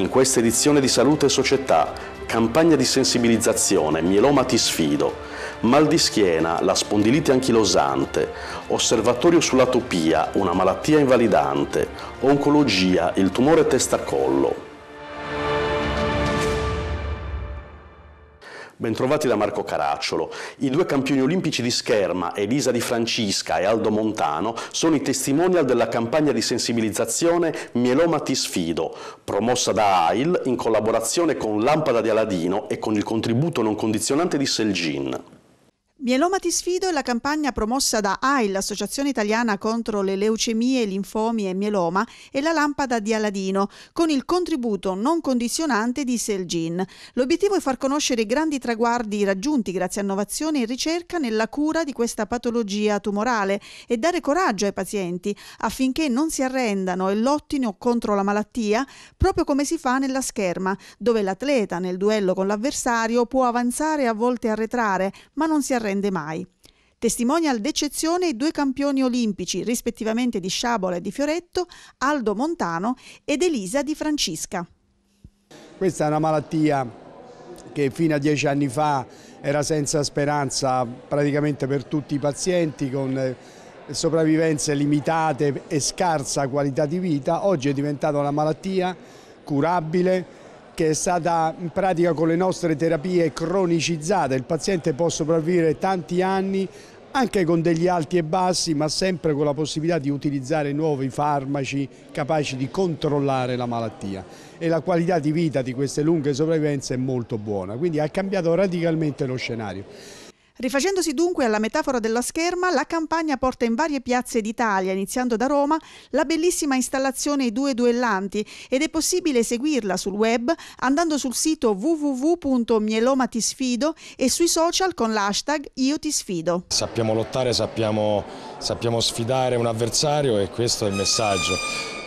in questa edizione di Salute e Società, campagna di sensibilizzazione, mieloma ti sfido, mal di schiena, la spondilite anchilosante, osservatorio sull'atopia, una malattia invalidante, oncologia, il tumore testa-collo. Bentrovati da Marco Caracciolo. I due campioni olimpici di scherma, Elisa Di Francisca e Aldo Montano, sono i testimonial della campagna di sensibilizzazione Mieloma ti sfido, promossa da AIL in collaborazione con Lampada di Aladino e con il contributo non condizionante di Selgin. Mieloma ti sfido è la campagna promossa da AIL, l'Associazione Italiana contro le leucemie, linfomi e mieloma, e la lampada di Aladino, con il contributo non condizionante di Selgin. L'obiettivo è far conoscere i grandi traguardi raggiunti grazie a innovazione e ricerca nella cura di questa patologia tumorale e dare coraggio ai pazienti affinché non si arrendano e lottino contro la malattia, proprio come si fa nella scherma, dove l'atleta nel duello con l'avversario può avanzare e a volte arretrare, ma non si arrende arrende mai. Testimonial d'eccezione i due campioni olimpici, rispettivamente di Sciabola e di Fioretto, Aldo Montano ed Elisa Di Francisca. Questa è una malattia che fino a dieci anni fa era senza speranza praticamente per tutti i pazienti con eh, sopravvivenze limitate e scarsa qualità di vita, oggi è diventata una malattia curabile, che è stata in pratica con le nostre terapie cronicizzata, il paziente può sopravvivere tanti anni anche con degli alti e bassi ma sempre con la possibilità di utilizzare nuovi farmaci capaci di controllare la malattia e la qualità di vita di queste lunghe sopravvivenze è molto buona, quindi ha cambiato radicalmente lo scenario. Rifacendosi dunque alla metafora della scherma, la campagna porta in varie piazze d'Italia, iniziando da Roma, la bellissima installazione I due duellanti ed è possibile seguirla sul web andando sul sito www.mielomatisfido e sui social con l'hashtag Io ti sfido. Sappiamo lottare, sappiamo, sappiamo sfidare un avversario e questo è il messaggio.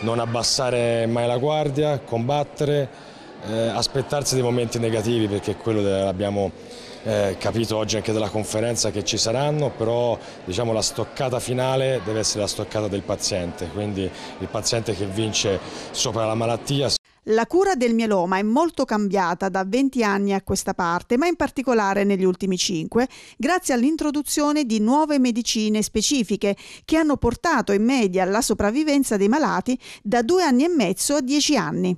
Non abbassare mai la guardia, combattere, eh, aspettarsi dei momenti negativi perché quello l'abbiamo eh, capito oggi anche dalla conferenza che ci saranno, però diciamo, la stoccata finale deve essere la stoccata del paziente, quindi il paziente che vince sopra la malattia. La cura del mieloma è molto cambiata da 20 anni a questa parte, ma in particolare negli ultimi 5, grazie all'introduzione di nuove medicine specifiche che hanno portato in media la sopravvivenza dei malati da 2 anni e mezzo a 10 anni.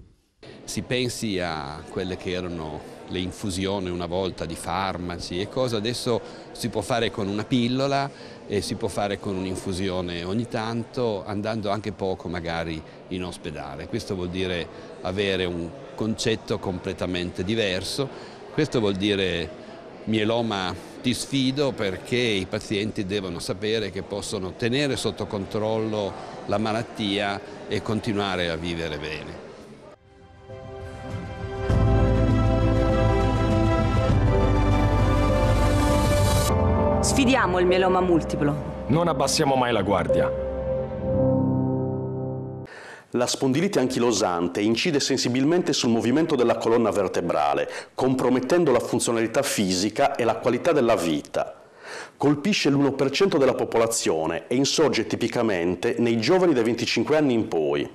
Si pensi a quelle che erano le infusioni una volta di farmaci e cosa adesso si può fare con una pillola e si può fare con un'infusione ogni tanto andando anche poco magari in ospedale. Questo vuol dire avere un concetto completamente diverso, questo vuol dire mieloma ti sfido perché i pazienti devono sapere che possono tenere sotto controllo la malattia e continuare a vivere bene. Sfidiamo il mieloma multiplo. Non abbassiamo mai la guardia. La spondilite anchilosante incide sensibilmente sul movimento della colonna vertebrale, compromettendo la funzionalità fisica e la qualità della vita. Colpisce l'1% della popolazione e insorge tipicamente nei giovani dai 25 anni in poi.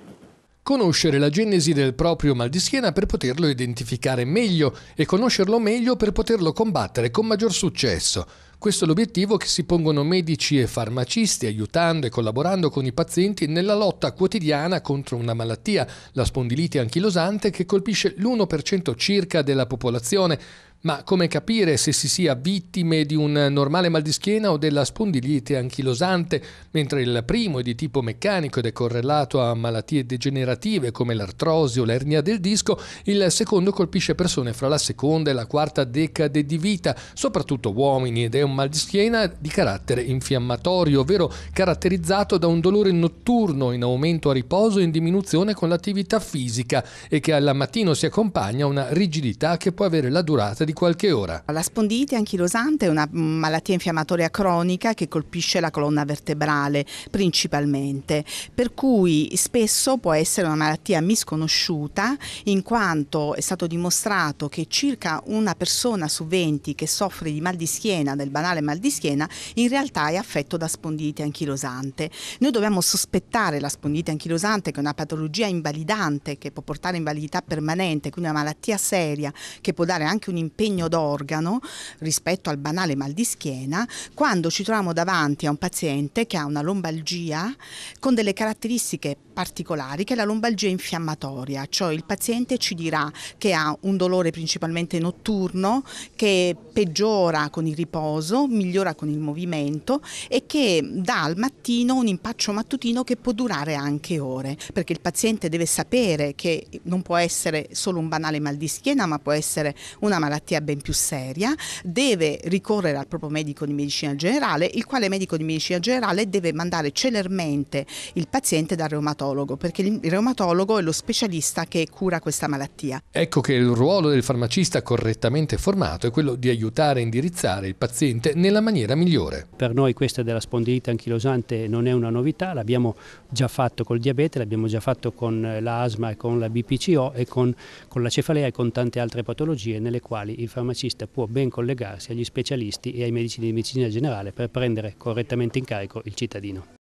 Conoscere la genesi del proprio mal di schiena per poterlo identificare meglio e conoscerlo meglio per poterlo combattere con maggior successo. Questo è l'obiettivo che si pongono medici e farmacisti aiutando e collaborando con i pazienti nella lotta quotidiana contro una malattia, la spondilite anchilosante, che colpisce l'1% circa della popolazione ma come capire se si sia vittime di un normale mal di schiena o della spondilite anchilosante, mentre il primo è di tipo meccanico ed è correlato a malattie degenerative come l'artrosi o l'ernia del disco, il secondo colpisce persone fra la seconda e la quarta decade di vita, soprattutto uomini, ed è un mal di schiena di carattere infiammatorio, ovvero caratterizzato da un dolore notturno in aumento a riposo e in diminuzione con l'attività fisica e che al mattino si accompagna a una rigidità che può avere la durata di di qualche ora. La spondilite anchilosante è una malattia infiammatoria cronica che colpisce la colonna vertebrale principalmente, per cui spesso può essere una malattia misconosciuta in quanto è stato dimostrato che circa una persona su 20 che soffre di mal di schiena, del banale mal di schiena, in realtà è affetto da spondilite anchilosante. Noi dobbiamo sospettare la spondilite anchilosante che è una patologia invalidante che può portare invalidità permanente, quindi una malattia seria che può dare anche un impatto impegno d'organo rispetto al banale mal di schiena quando ci troviamo davanti a un paziente che ha una lombalgia con delle caratteristiche particolari che è la lombalgia infiammatoria, cioè il paziente ci dirà che ha un dolore principalmente notturno che peggiora con il riposo, migliora con il movimento e che dà al mattino un impaccio mattutino che può durare anche ore, perché il paziente deve sapere che non può essere solo un banale mal di schiena ma può essere una malattia ben più seria, deve ricorrere al proprio medico di medicina generale, il quale medico di medicina generale deve mandare celermente il paziente dal reumatologo reumatologo, perché il reumatologo è lo specialista che cura questa malattia. Ecco che il ruolo del farmacista correttamente formato è quello di aiutare e indirizzare il paziente nella maniera migliore. Per noi questa della spondilite anchilosante non è una novità, l'abbiamo già fatto col diabete, l'abbiamo già fatto con eh, l'asma e con la BPCO e con, con la cefalea e con tante altre patologie nelle quali il farmacista può ben collegarsi agli specialisti e ai medici di medicina generale per prendere correttamente in carico il cittadino.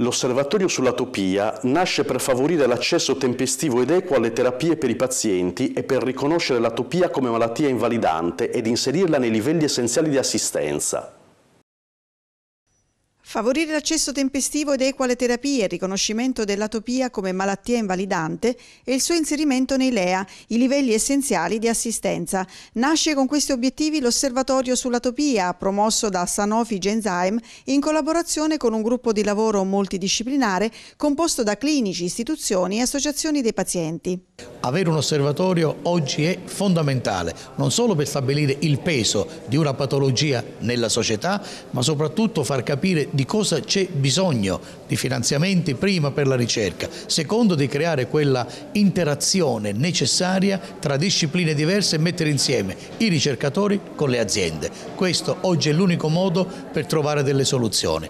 L'osservatorio sulla topia nasce per favorire l'accesso tempestivo ed equo alle terapie per i pazienti e per riconoscere la topia come malattia invalidante ed inserirla nei livelli essenziali di assistenza. Favorire l'accesso tempestivo ed equo alle terapie, il riconoscimento dell'atopia come malattia invalidante e il suo inserimento nei LEA, i livelli essenziali di assistenza. Nasce con questi obiettivi l'Osservatorio sull'atopia, promosso da Sanofi Genzyme in collaborazione con un gruppo di lavoro multidisciplinare composto da clinici, istituzioni e associazioni dei pazienti. Avere un osservatorio oggi è fondamentale, non solo per stabilire il peso di una patologia nella società, ma soprattutto far capire di di cosa c'è bisogno di finanziamenti prima per la ricerca, secondo di creare quella interazione necessaria tra discipline diverse e mettere insieme i ricercatori con le aziende. Questo oggi è l'unico modo per trovare delle soluzioni.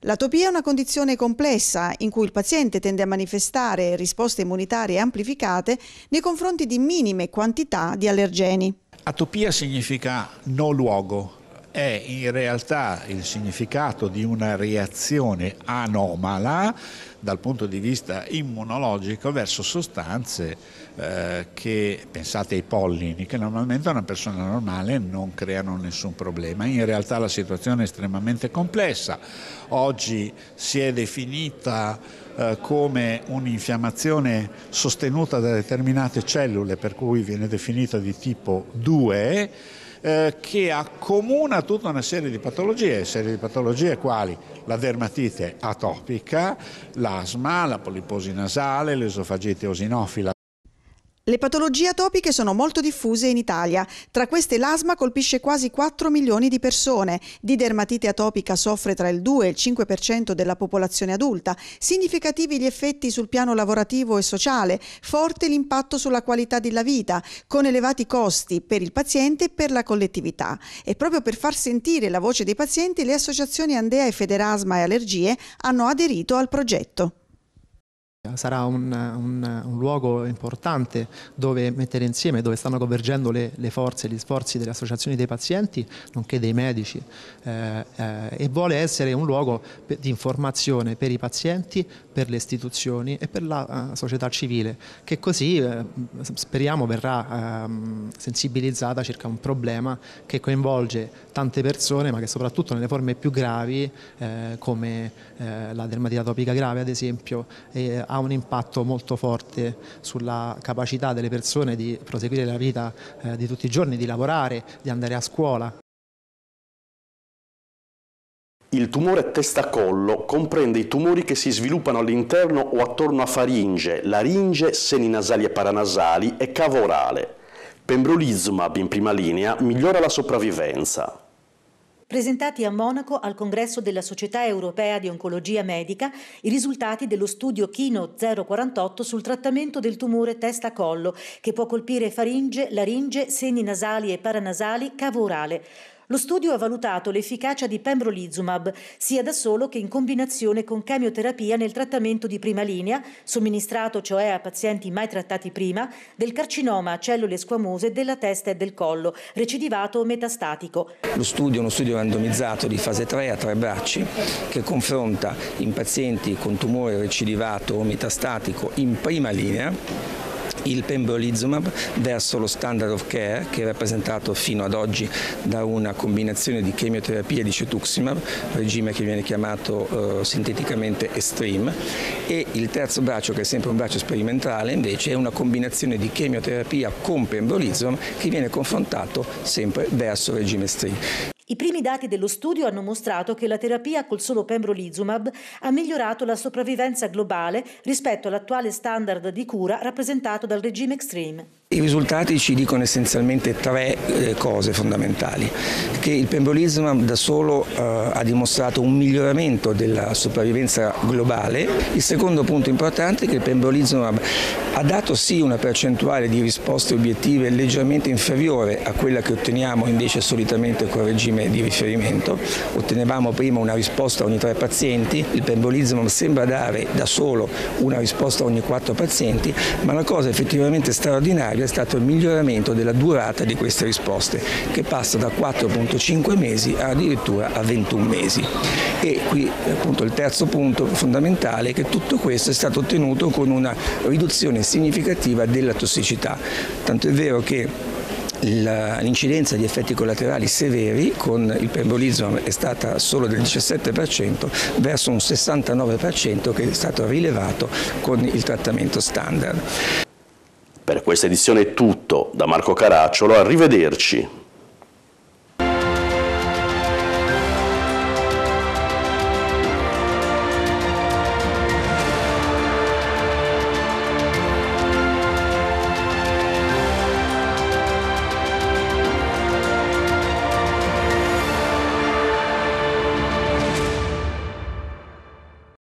L'atopia è una condizione complessa in cui il paziente tende a manifestare risposte immunitarie amplificate nei confronti di minime quantità di allergeni. Atopia significa no luogo, è in realtà il significato di una reazione anomala dal punto di vista immunologico verso sostanze eh, che, pensate ai pollini, che normalmente una persona normale non creano nessun problema. In realtà la situazione è estremamente complessa. Oggi si è definita eh, come un'infiammazione sostenuta da determinate cellule, per cui viene definita di tipo 2 eh, che accomuna tutta una serie di patologie, serie di patologie quali la dermatite atopica, l'asma, la poliposi nasale, l'esofagite osinofila. Le patologie atopiche sono molto diffuse in Italia. Tra queste l'asma colpisce quasi 4 milioni di persone. Di dermatite atopica soffre tra il 2 e il 5% della popolazione adulta. Significativi gli effetti sul piano lavorativo e sociale, forte l'impatto sulla qualità della vita, con elevati costi per il paziente e per la collettività. E proprio per far sentire la voce dei pazienti, le associazioni Andea e Federasma e Allergie hanno aderito al progetto sarà un, un, un, luogo importante dove mettere insieme, dove stanno convergendo le, le forze e gli sforzi delle associazioni dei pazienti, nonché dei medici, eh, eh, e vuole essere un luogo di informazione per i pazienti, per le istituzioni e per la uh, società civile, che così eh, speriamo verrà ehm, sensibilizzata circa un problema che coinvolge tante persone, ma che soprattutto nelle forme più gravi, eh, come eh, la dermatite atopica grave ad esempio, ha ha un impatto molto forte sulla capacità delle persone di proseguire la vita eh, di tutti i giorni, di lavorare, di andare a scuola. Il tumore testa-collo comprende i tumori che si sviluppano all'interno o attorno a faringe, laringe, seni nasali e paranasali e cavo orale. Pembrolizumab in prima linea migliora la sopravvivenza presentati a Monaco al congresso della Società Europea di Oncologia Medica i risultati dello studio Kino 048 sul trattamento del tumore testa-collo che può colpire faringe, laringe, seni nasali e paranasali, cavo orale. Lo studio ha valutato l'efficacia di pembrolizumab sia da solo che in combinazione con chemioterapia nel trattamento di prima linea, somministrato cioè a pazienti mai trattati prima, del carcinoma a cellule squamose della testa e del collo, recidivato o metastatico. Lo studio è uno studio randomizzato di fase 3 a tre bracci che confronta in pazienti con tumore recidivato o metastatico in prima linea il pembrolizumab verso lo standard of care che è rappresentato fino ad oggi da una combinazione di chemioterapia e di cetuximab, regime che viene chiamato eh, sinteticamente Extreme e il terzo braccio che è sempre un braccio sperimentale invece è una combinazione di chemioterapia con pembrolizumab che viene confrontato sempre verso regime Extreme. I primi dati dello studio hanno mostrato che la terapia col solo pembrolizumab ha migliorato la sopravvivenza globale rispetto all'attuale standard di cura rappresentato dal regime extreme. I risultati ci dicono essenzialmente tre eh, cose fondamentali, che il pembrolizumab da solo eh, ha dimostrato un miglioramento della sopravvivenza globale, il secondo punto importante è che il pembrolizumab ha dato sì una percentuale di risposte obiettive leggermente inferiore a quella che otteniamo invece solitamente col regime di riferimento, ottenevamo prima una risposta ogni tre pazienti, il pembrolizumab sembra dare da solo una risposta ogni quattro pazienti, ma la cosa effettivamente straordinaria necessario è stato il miglioramento della durata di queste risposte che passa da 4.5 mesi addirittura a 21 mesi e qui appunto il terzo punto fondamentale è che tutto questo è stato ottenuto con una riduzione significativa della tossicità, tanto è vero che l'incidenza di effetti collaterali severi con il perbolizzo è stata solo del 17% verso un 69% che è stato rilevato con il trattamento standard. Per questa edizione è tutto, da Marco Caracciolo, arrivederci.